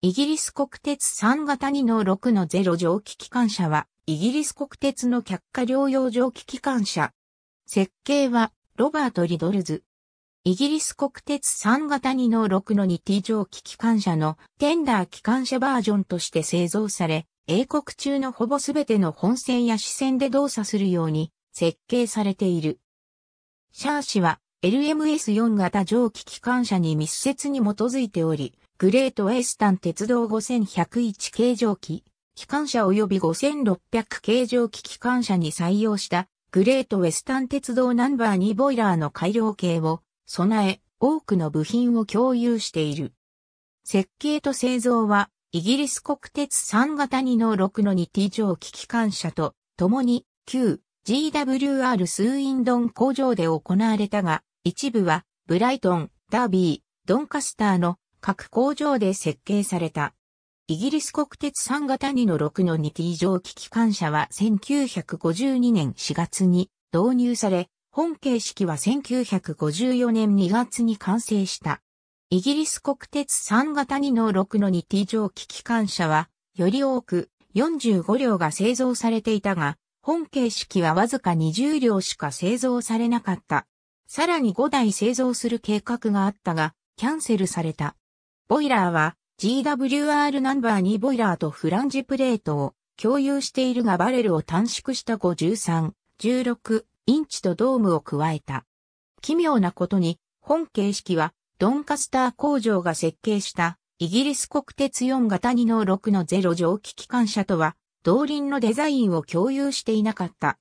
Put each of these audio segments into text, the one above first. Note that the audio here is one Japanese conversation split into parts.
イギリス国鉄3型2の6の0蒸気機関車は、イギリス国鉄の却下療養蒸気機関車。設計は、ロバート・リドルズ。イギリス国鉄3型2の6の 2T 蒸気機関車のテンダー機関車バージョンとして製造され、英国中のほぼすべての本線や支線で動作するように設計されている。シャー氏は LMS4 型蒸気機関車に密接に基づいており、グレートウェスタン鉄道5101形状機、機関車及び5600形状機機関車に採用したグレートウェスタン鉄道ナンバー2ボイラーの改良系を備え多くの部品を共有している。設計と製造はイギリス国鉄3型2の6の 2T 蒸気機関車と共に旧 GWR スーインドン工場で行われたが一部は、ブライトン、ダービー、ドンカスターの各工場で設計された。イギリス国鉄3型2の6の 2T 蒸気機関車は1952年4月に導入され、本形式は1954年2月に完成した。イギリス国鉄3型2の6の 2T 蒸気機関車は、より多く45両が製造されていたが、本形式はわずか20両しか製造されなかった。さらに5台製造する計画があったが、キャンセルされた。ボイラーは GWR ナンバー2ボイラーとフランジプレートを共有しているがバレルを短縮した513、16インチとドームを加えた。奇妙なことに、本形式はドンカスター工場が設計したイギリス国鉄4型2の6の0蒸気機関車とは同輪のデザインを共有していなかった。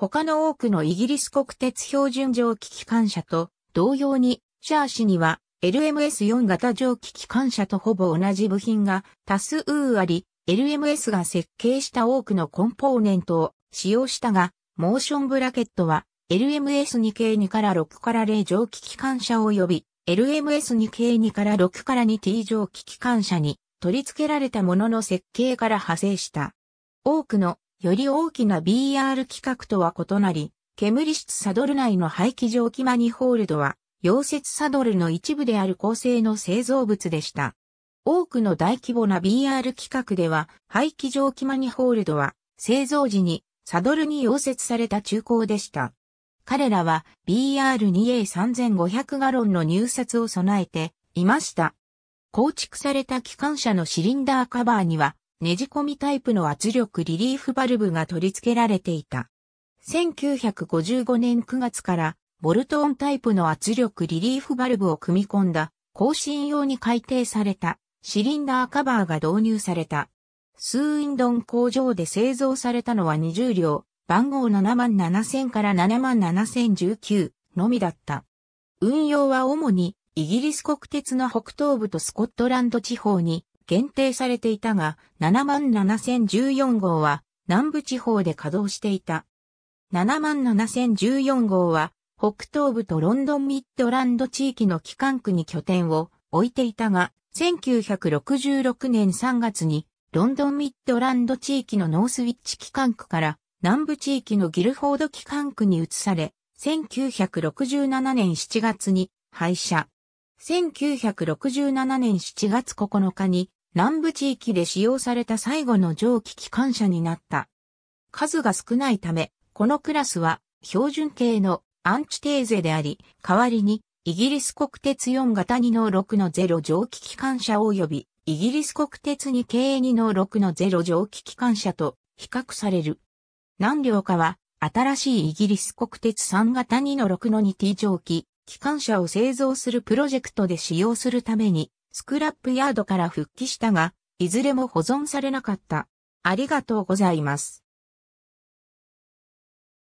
他の多くのイギリス国鉄標準蒸気機関車と同様に、シャーシには LMS4 型蒸気機関車とほぼ同じ部品が多数あり、LMS が設計した多くのコンポーネントを使用したが、モーションブラケットは LMS2 系2から6から0蒸気機関車及び LMS2 系2から6から 2T 蒸気機関車に取り付けられたものの設計から派生した。多くのより大きな BR 規格とは異なり、煙室サドル内の排気蒸気マニホールドは、溶接サドルの一部である構成の製造物でした。多くの大規模な BR 規格では、排気蒸気マニホールドは、製造時にサドルに溶接された中高でした。彼らは BR2A3500 ガロンの入札を備えていました。構築された機関車のシリンダーカバーにはねじ込みタイプの圧力リリーフバルブが取り付けられていた。1955年9月からボルトオンタイプの圧力リリーフバルブを組み込んだ更新用に改定されたシリンダーカバーが導入された。スーインドン工場で製造されたのは20両、番号77000から77019のみだった。運用は主にイギリス国鉄の北東部とスコットランド地方に限定されていたが、77014号は南部地方で稼働していた。77014号は北東部とロンドンミッドランド地域の機関区に拠点を置いていたが、1966年3月にロンドンミッドランド地域のノースウィッチ機関区から南部地域のギルフォード機関区に移され、1967年7月に廃車。1967年7月9日に南部地域で使用された最後の蒸気機関車になった。数が少ないため、このクラスは標準系のアンチテーゼであり、代わりにイギリス国鉄4型2の6の0蒸気機関車及びイギリス国鉄2系2の6の0蒸気機関車と比較される。何両かは新しいイギリス国鉄3型2の6の 2T 蒸気機関車を製造するプロジェクトで使用するためにスクラップヤードから復帰したが、いずれも保存されなかった。ありがとうございます。